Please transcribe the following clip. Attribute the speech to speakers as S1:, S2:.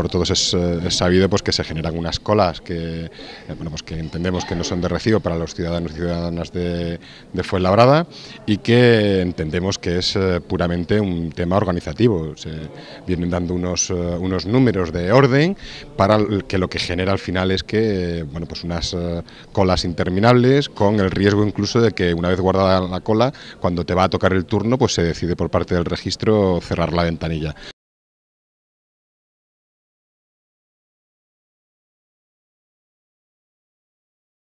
S1: por todos eh, es, sabido pues que se generan unas colas que, eh, pues que entendemos que no son de recibo para los ciudadanos y ciudadanas de, de Fuenlabrada y que entendemos que es eh, puramente un tema organizativo. Se vienen dando unos, unos números de orden para que lo que genera al final es que bueno, pues unas colas interminables con el riesgo incluso de que una vez guardada la cola, cuando te va a tocar el turno, pues se decide por parte del registro cerrar la ventanilla.